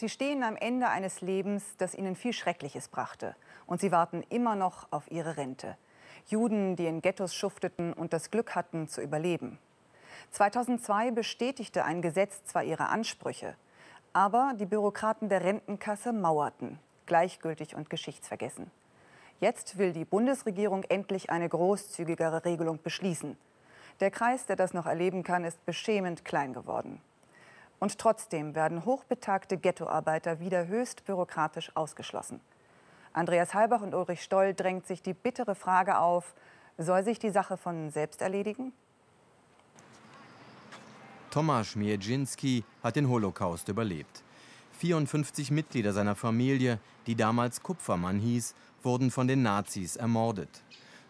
Sie stehen am Ende eines Lebens, das ihnen viel Schreckliches brachte. Und sie warten immer noch auf ihre Rente. Juden, die in Ghettos schufteten und das Glück hatten, zu überleben. 2002 bestätigte ein Gesetz zwar ihre Ansprüche, aber die Bürokraten der Rentenkasse mauerten, gleichgültig und geschichtsvergessen. Jetzt will die Bundesregierung endlich eine großzügigere Regelung beschließen. Der Kreis, der das noch erleben kann, ist beschämend klein geworden. Und trotzdem werden hochbetagte Ghettoarbeiter wieder höchst bürokratisch ausgeschlossen. Andreas Halbach und Ulrich Stoll drängt sich die bittere Frage auf, soll sich die Sache von selbst erledigen? Tomasz Mierzynski hat den Holocaust überlebt. 54 Mitglieder seiner Familie, die damals Kupfermann hieß, wurden von den Nazis ermordet.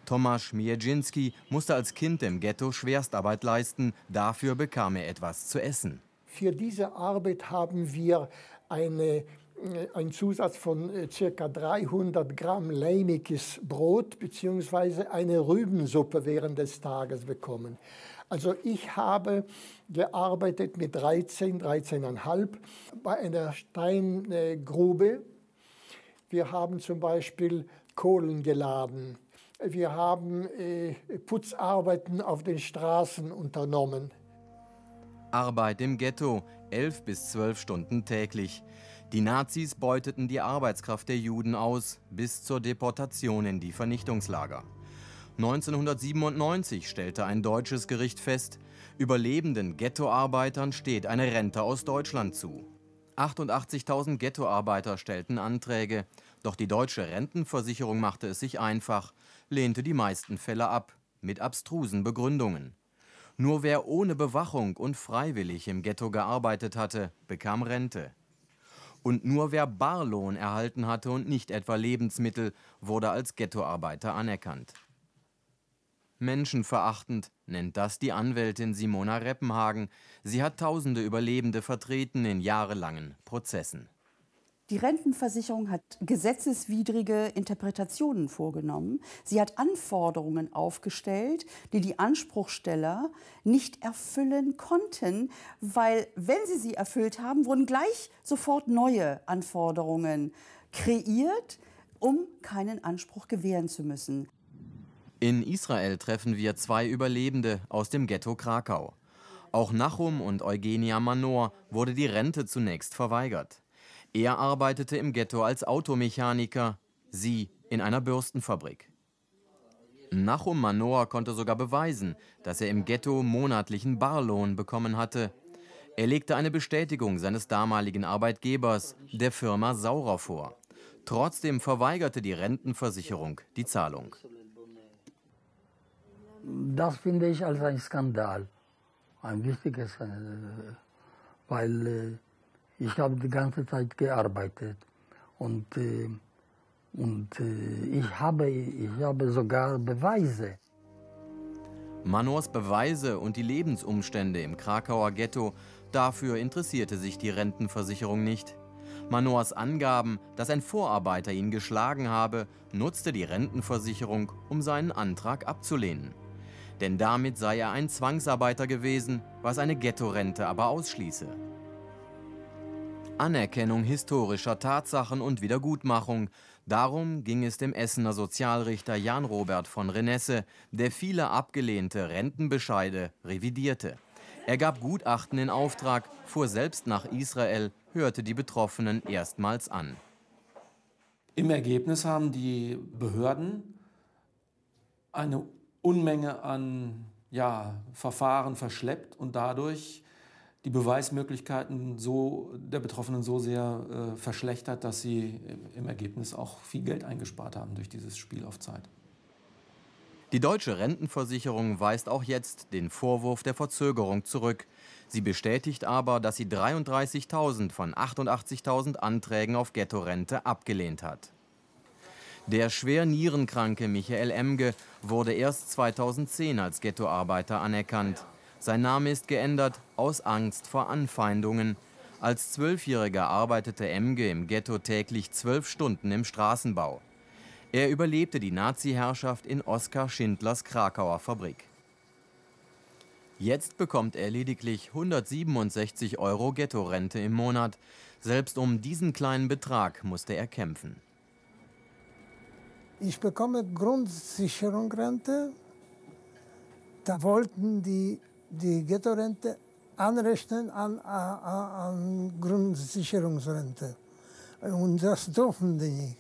Tomasz Mierzynski musste als Kind im Ghetto Schwerstarbeit leisten, dafür bekam er etwas zu essen. Für diese Arbeit haben wir eine äh, ein Zusatz von äh, ca. 300 Gramm leimiges Brot bzw. eine Rübensuppe während des Tages bekommen. Also ich habe gearbeitet mit 13, 13,5 bei einer Steingrube. Wir haben zum Beispiel Kohlen geladen. Wir haben äh, Putzarbeiten auf den Straßen unternommen. Arbeit im Ghetto, 11 bis 12 Stunden täglich. Die Nazis beuteten die Arbeitskraft der Juden aus, bis zur Deportation in die Vernichtungslager. 1997 stellte ein deutsches Gericht fest, überlebenden Ghettoarbeitern steht eine Rente aus Deutschland zu. 88.000 Ghettoarbeiter stellten Anträge, doch die deutsche Rentenversicherung machte es sich einfach, lehnte die meisten Fälle ab, mit abstrusen Begründungen. Nur wer ohne Bewachung und freiwillig im Ghetto gearbeitet hatte, bekam Rente. Und nur wer Barlohn erhalten hatte und nicht etwa Lebensmittel, wurde als Ghettoarbeiter anerkannt. Menschenverachtend nennt das die Anwältin Simona Reppenhagen. Sie hat tausende Überlebende vertreten in jahrelangen Prozessen. Die Rentenversicherung hat gesetzeswidrige Interpretationen vorgenommen. Sie hat Anforderungen aufgestellt, die die Anspruchsteller nicht erfüllen konnten, weil wenn sie sie erfüllt haben, wurden gleich sofort neue Anforderungen kreiert, um keinen Anspruch gewähren zu müssen. In Israel treffen wir zwei Überlebende aus dem Ghetto Krakau. Auch Nachum und Eugenia Manor wurde die Rente zunächst verweigert. Er arbeitete im Ghetto als Automechaniker, sie in einer Bürstenfabrik. Nachum Manoa konnte sogar beweisen, dass er im Ghetto monatlichen Barlohn bekommen hatte. Er legte eine Bestätigung seines damaligen Arbeitgebers, der Firma Saurer, vor. Trotzdem verweigerte die Rentenversicherung die Zahlung. Das finde ich als ein Skandal, ein wichtiges, äh, weil äh, ich habe die ganze Zeit gearbeitet und, äh, und äh, ich, habe, ich habe sogar Beweise. Manors Beweise und die Lebensumstände im Krakauer Ghetto, dafür interessierte sich die Rentenversicherung nicht. Manors Angaben, dass ein Vorarbeiter ihn geschlagen habe, nutzte die Rentenversicherung, um seinen Antrag abzulehnen. Denn damit sei er ein Zwangsarbeiter gewesen, was eine Ghetto-Rente aber ausschließe. Anerkennung historischer Tatsachen und Wiedergutmachung. Darum ging es dem Essener Sozialrichter Jan Robert von Renesse, der viele abgelehnte Rentenbescheide revidierte. Er gab Gutachten in Auftrag, fuhr selbst nach Israel, hörte die Betroffenen erstmals an. Im Ergebnis haben die Behörden eine Unmenge an ja, Verfahren verschleppt und dadurch die Beweismöglichkeiten so der Betroffenen so sehr äh, verschlechtert, dass sie im Ergebnis auch viel Geld eingespart haben durch dieses Spiel auf Zeit. Die deutsche Rentenversicherung weist auch jetzt den Vorwurf der Verzögerung zurück. Sie bestätigt aber, dass sie 33.000 von 88.000 Anträgen auf Ghetto-Rente abgelehnt hat. Der schwer Nierenkranke Michael Emge wurde erst 2010 als Ghettoarbeiter anerkannt. Sein Name ist geändert aus Angst vor Anfeindungen. Als Zwölfjähriger arbeitete Emge im Ghetto täglich zwölf Stunden im Straßenbau. Er überlebte die Nazi-Herrschaft in Oskar Schindlers Krakauer Fabrik. Jetzt bekommt er lediglich 167 Euro Ghetto-Rente im Monat. Selbst um diesen kleinen Betrag musste er kämpfen. Ich bekomme Grundsicherungsrente. Da wollten die die Ghetto-Rente anrechnen an, an, an Grundsicherungsrente. Und das dürfen die nicht.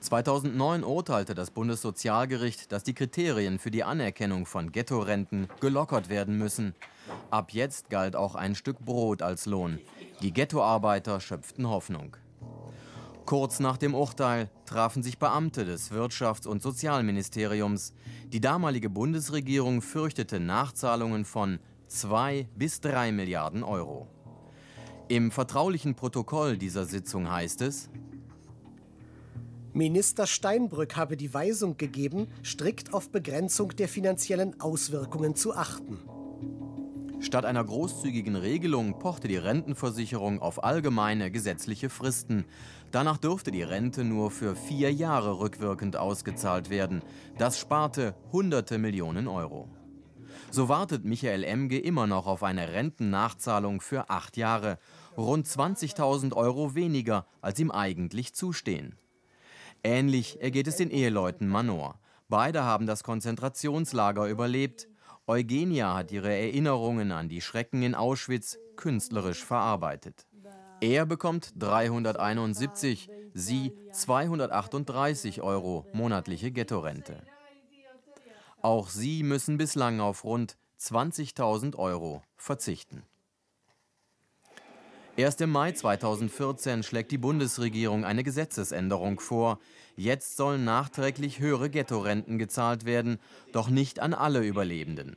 2009 urteilte das Bundessozialgericht, dass die Kriterien für die Anerkennung von Ghetto-Renten gelockert werden müssen. Ab jetzt galt auch ein Stück Brot als Lohn. Die Ghettoarbeiter schöpften Hoffnung. Kurz nach dem Urteil trafen sich Beamte des Wirtschafts- und Sozialministeriums. Die damalige Bundesregierung fürchtete Nachzahlungen von 2 bis 3 Milliarden Euro. Im vertraulichen Protokoll dieser Sitzung heißt es, Minister Steinbrück habe die Weisung gegeben, strikt auf Begrenzung der finanziellen Auswirkungen zu achten. Statt einer großzügigen Regelung pochte die Rentenversicherung auf allgemeine gesetzliche Fristen. Danach dürfte die Rente nur für vier Jahre rückwirkend ausgezahlt werden. Das sparte hunderte Millionen Euro. So wartet Michael Emge immer noch auf eine Rentennachzahlung für acht Jahre. Rund 20.000 Euro weniger, als ihm eigentlich zustehen. Ähnlich ergeht es den Eheleuten Manor. Beide haben das Konzentrationslager überlebt, Eugenia hat ihre Erinnerungen an die Schrecken in Auschwitz künstlerisch verarbeitet. Er bekommt 371, sie 238 Euro monatliche Ghetto-Rente. Auch sie müssen bislang auf rund 20.000 Euro verzichten. Erst im Mai 2014 schlägt die Bundesregierung eine Gesetzesänderung vor. Jetzt sollen nachträglich höhere Ghetto-Renten gezahlt werden, doch nicht an alle Überlebenden.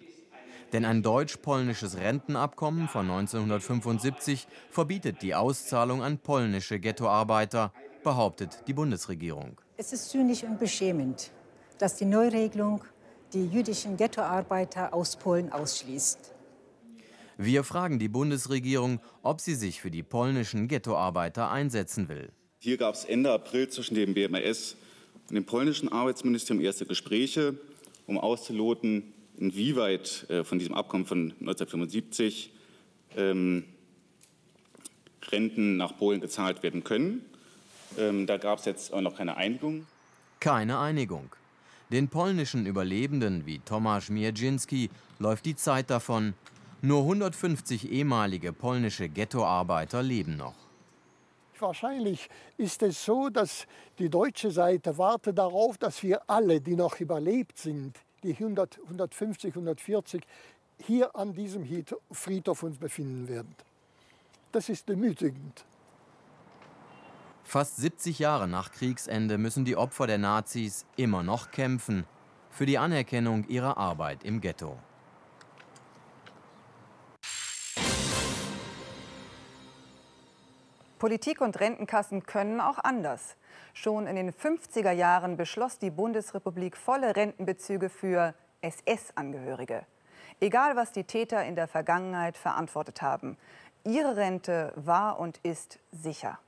Denn ein deutsch-polnisches Rentenabkommen von 1975 verbietet die Auszahlung an polnische Ghettoarbeiter, behauptet die Bundesregierung. Es ist zynisch und beschämend, dass die Neuregelung die jüdischen Ghettoarbeiter aus Polen ausschließt. Wir fragen die Bundesregierung, ob sie sich für die polnischen Ghettoarbeiter einsetzen will. Hier gab es Ende April zwischen dem BMAS und dem polnischen Arbeitsministerium erste Gespräche, um auszuloten, inwieweit äh, von diesem Abkommen von 1975 ähm, Renten nach Polen gezahlt werden können. Ähm, da gab es jetzt auch noch keine Einigung. Keine Einigung. Den polnischen Überlebenden wie Tomasz Mierczynski läuft die Zeit davon, nur 150 ehemalige polnische Ghettoarbeiter leben noch. Wahrscheinlich ist es so, dass die deutsche Seite wartet darauf, dass wir alle, die noch überlebt sind, die 100, 150, 140, hier an diesem Friedhof uns befinden werden. Das ist demütigend. Fast 70 Jahre nach Kriegsende müssen die Opfer der Nazis immer noch kämpfen für die Anerkennung ihrer Arbeit im Ghetto. Politik und Rentenkassen können auch anders. Schon in den 50er Jahren beschloss die Bundesrepublik volle Rentenbezüge für SS-Angehörige. Egal, was die Täter in der Vergangenheit verantwortet haben, ihre Rente war und ist sicher.